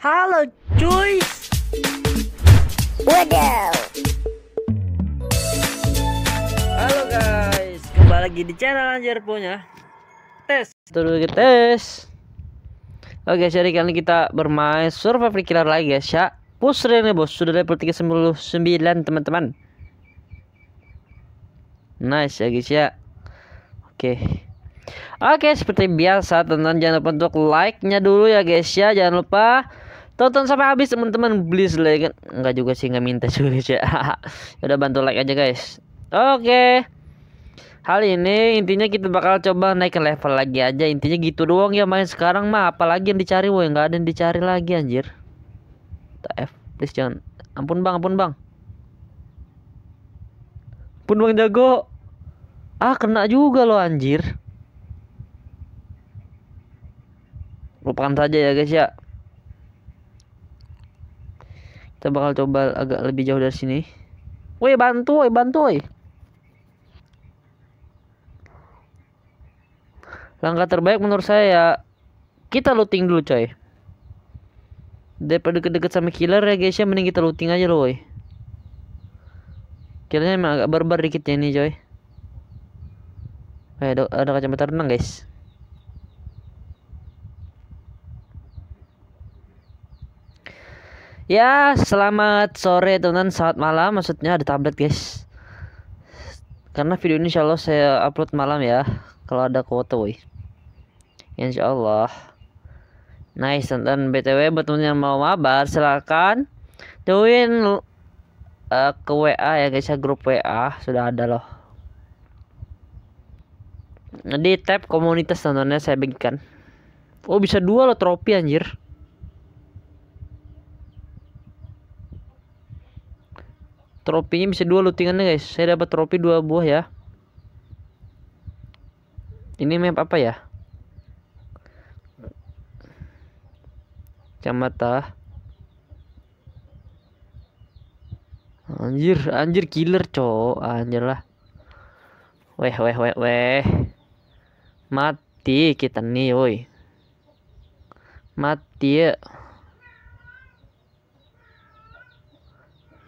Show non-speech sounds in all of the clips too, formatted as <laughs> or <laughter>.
Halo cuy Wadaw Halo guys Kembali lagi di channel Anjar punya Tes Tunggu kita tes Oke jadi kali kita bermain Survival Killer lagi guys ya Push nih bos Sudah level 39 teman-teman Nice ya guys ya Oke Oke seperti biasa teman-teman jangan lupa untuk like-nya dulu ya guys ya Jangan lupa tonton sampai habis teman-teman please like Enggak juga sih enggak minta juga Ya <laughs> udah bantu like aja guys oke Hal ini intinya kita bakal coba naik ke level lagi aja Intinya gitu doang ya main sekarang mah Apalagi yang dicari woi enggak ada yang dicari lagi anjir taf please jangan Ampun bang ampun bang pun bang jago Ah kena juga lo anjir Lupakan saja ya guys ya kita bakal coba agak lebih jauh dari sini woi bantu woi bantu woi langkah terbaik menurut saya ya kita looting dulu coy daripada deket-deket sama killer ya guys ya mending kita looting aja loh woi killernya emang agak barbar dikit ya ini coy Kayak eh, ada kacamata renang guys Ya, selamat sore teman-teman, selamat malam maksudnya ada tablet guys. Karena video ini insya Allah saya upload malam ya, kalau ada kuota woi. Insya Allah. Nice teman-teman, btw buat teman yang mau mabar silakan join uh, ke WA ya guys ya grup WA sudah ada loh. Di tab komunitas teman teman ya, saya bagikan. Oh bisa dua loh trofi anjir. tropinya bisa dua nih guys saya dapat tropi dua buah ya ini map apa ya camata anjir anjir killer cowok anjir lah weh weh weh weh mati kita nih woi mati ya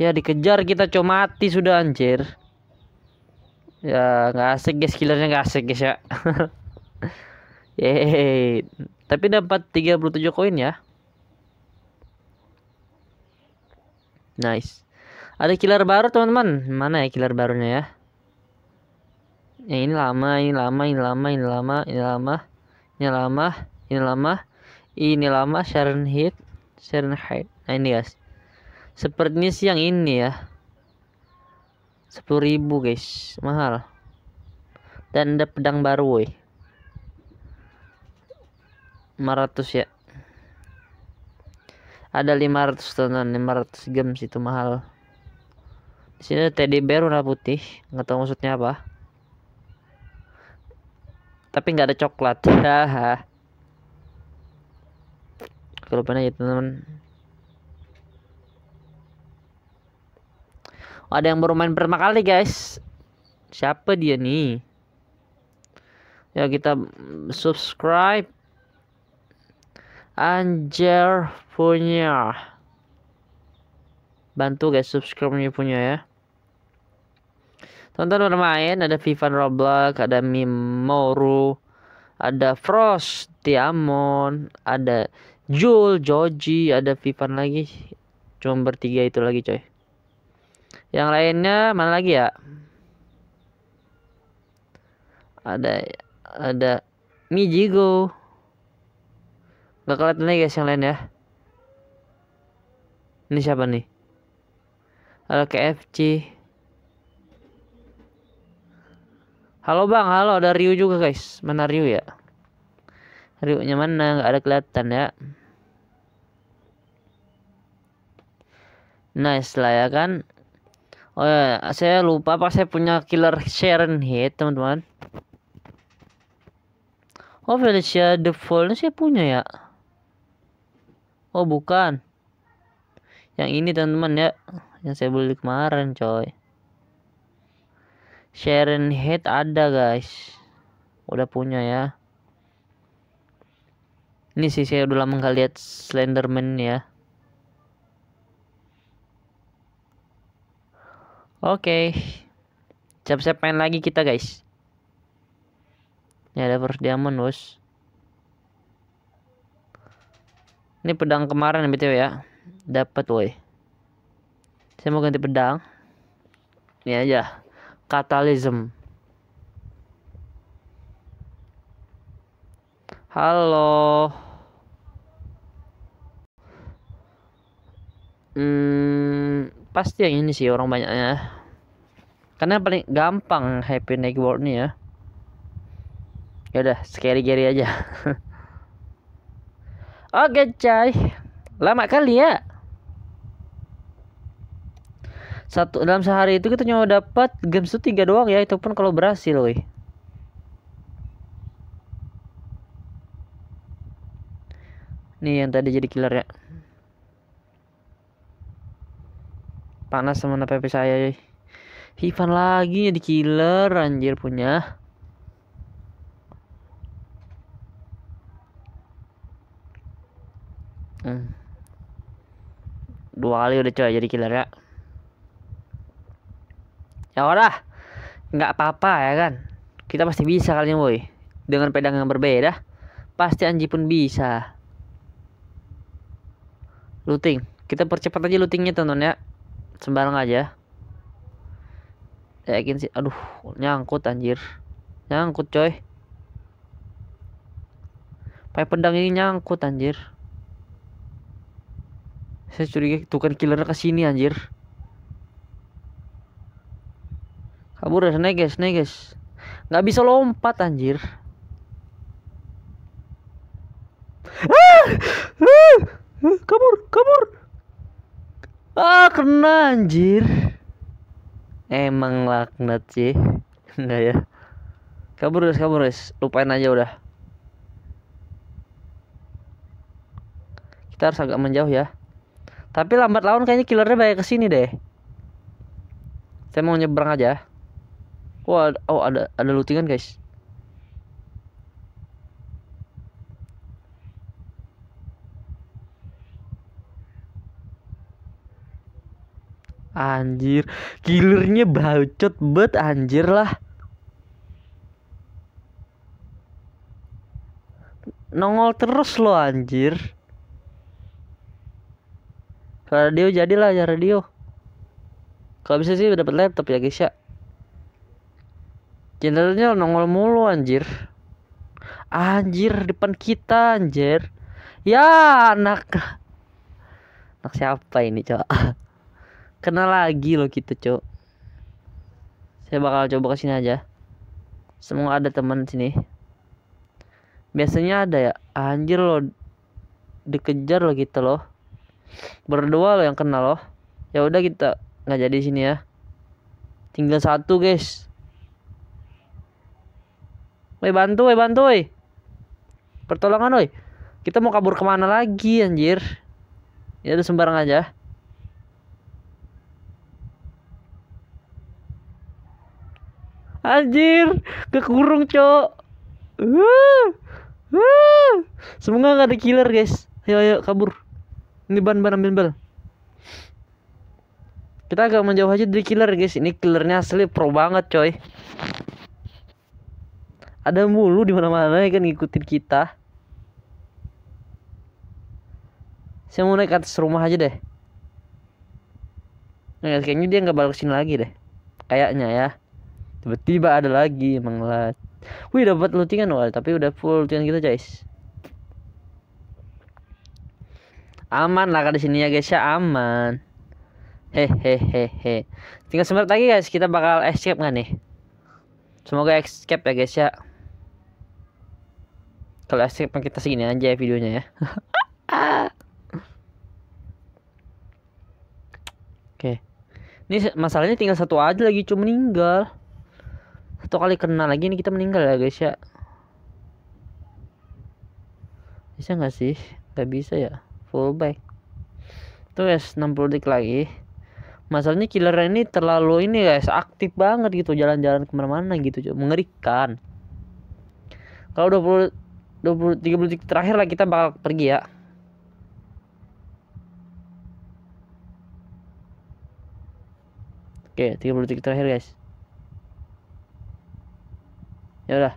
ya dikejar kita cuma mati sudah anjir ya nggak asik guys killernya nggak asik guys ya <laughs> Yeay. tapi dapat 37 koin ya nice ada killer baru teman-teman mana ya killer barunya ya ya ini lama ini lama ini lama ini lama ini lama ini lama ini lama ini lama Sharon Hit Sharon Hit nah ini guys sepertinya siang ini ya 10.000 guys mahal dan ada pedang baru woi 500 ya ada 500 tonton 500 gems itu mahal di sini ada teddy bear warna putih nggak tahu maksudnya apa tapi nggak ada coklat <laughs> haha kalau pernah ya teman-teman Ada yang baru main pertama kali guys. Siapa dia nih? Ya kita subscribe. Anjar punya. Bantu guys subscribe punya ya. Tonton bermain ada Vivan Roblox, ada Mimoru, ada Frost, Tiamon, ada Jul, Joji, ada Vivan lagi. Cuma bertiga itu lagi coy. Yang lainnya mana lagi ya? Ada ada Mijigo. Gak kelihatan lagi guys yang lain ya. Ini siapa nih? halo KFC. Halo bang, halo ada Ryu juga guys. Mana Ryu ya? Ryu nya mana? Gak ada kelihatan ya. Nice lah ya kan. Oh ya, saya lupa apa saya punya killer Sharon Head teman-teman. Oh Felicia the Fall saya punya ya. Oh bukan. Yang ini teman-teman ya, yang saya beli kemarin coy. Sharon Head ada guys. Udah punya ya. Ini sih saya udah lama nggak lihat Slenderman ya. Oke. Okay. Siap-siap main lagi kita, guys. Ya ada first diamond, bos. Ini pedang kemarin BTW ya. Dapat, woi. Saya mau ganti pedang. Ini aja. Katalism. Halo. Hmm pasti yang ini sih orang banyaknya karena paling gampang happy neck world nih ya ya udah scary scary aja <laughs> oke cai lama kali ya satu dalam sehari itu kita cuma dapat game itu tiga doang ya itu pun kalau berhasil woi nih yang tadi jadi killer ya panas sama PP saya Ivan lagi jadi killer anjir punya hmm. dua kali udah coba jadi killer ya ya udah nggak apa-apa ya kan kita pasti bisa kali ini boy dengan pedang yang berbeda pasti Anji pun bisa looting kita percepat aja lootingnya teman ya sembarang aja saya yakin sih aduh nyangkut anjir nyangkut coy pakai pedang ini nyangkut anjir saya curiga tukang killer ke sini anjir kabur ya naik guys nih guys nggak bisa lompat anjir ah! Ah! Ah! kabur kabur ah kena anjir emang laknat sih <laughs> enggak ya kabur guys kabur guys lupain aja udah kita harus agak menjauh ya tapi lambat laun kayaknya killernya banyak kesini deh saya mau nyebrang aja wah oh, oh ada ada lootingan guys Anjir, killernya bacot bet anjir lah. Nongol terus lo anjir. Radio jadilah ya radio. Kalau bisa sih dapat laptop ya guys ya. Jendernya nongol mulu anjir. Anjir depan kita anjir. Ya anak. Anak siapa ini, Cok? <laughs> kena lagi loh kita cok saya bakal coba kesini aja semoga ada teman sini biasanya ada ya anjir loh dikejar lo kita loh berdua lo yang kenal loh ya udah kita nggak jadi sini ya tinggal satu guys Woi bantu, woi bantu, woi. Pertolongan, woi. Kita mau kabur kemana lagi, anjir? Ya udah sembarang aja. anjir kekurung cok uh, uh. semoga nggak ada killer guys ayo ayo kabur ini ban ban ambil ban kita agak menjauh aja dari killer guys ini killernya asli pro banget coy ada mulu di mana-mana ya kan ngikutin kita saya mau naik ke atas rumah aja deh nah, kayaknya dia nggak balik sini lagi deh kayaknya ya tiba-tiba ada lagi mengelat wih dapat lootingan wal, tapi udah full lootingan kita gitu, guys aman lah kan di sini ya guys ya aman hehehehe tinggal sebentar lagi guys kita bakal escape nggak nih semoga escape ya guys ya kalau escape kita segini aja ya videonya ya <laughs> oke ini masalahnya tinggal satu aja lagi cuma meninggal satu kali kena lagi ini kita meninggal ya guys ya bisa nggak sih nggak bisa ya full back terus 60 detik lagi masalahnya killer ini terlalu ini guys aktif banget gitu jalan-jalan kemana-mana gitu mengerikan kalau 20 20 30 detik terakhir lah kita bakal pergi ya oke 30 detik terakhir guys ya udah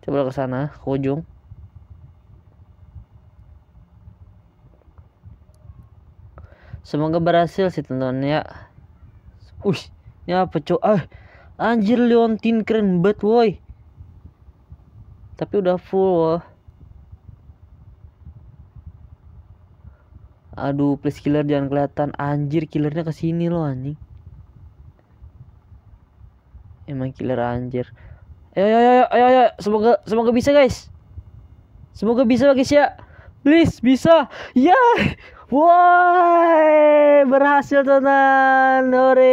coba ke sana ke ujung semoga berhasil sih teman-teman ya Wih, ya apa ah anjir Leontin keren banget woi tapi udah full wah. aduh please killer jangan kelihatan anjir killernya kesini loh anjing emang killer anjir Ayo ayo ayo ayo, ayo. semoga semoga bisa guys. Semoga bisa guys ya. Please bisa. Ya. Yeah. Woi, berhasil teman. Hore.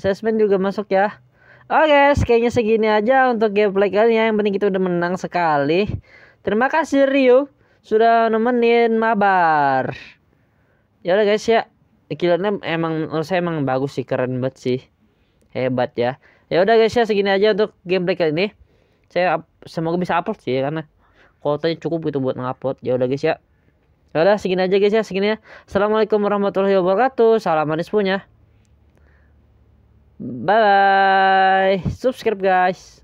Assessment juga masuk ya. Oke, guys, kayaknya segini aja untuk gameplay kali ya. Yang penting kita udah menang sekali. Terima kasih Rio sudah nemenin mabar. Ya udah guys ya. kilatnya emang menurut saya emang bagus sih, keren banget sih hebat ya ya udah guys ya segini aja untuk gameplay kali ini saya semoga bisa upload sih ya, karena kuotanya cukup gitu buat ngupload ya udah guys ya ya udah segini aja guys ya segini ya assalamualaikum warahmatullahi wabarakatuh salam manis punya bye bye subscribe guys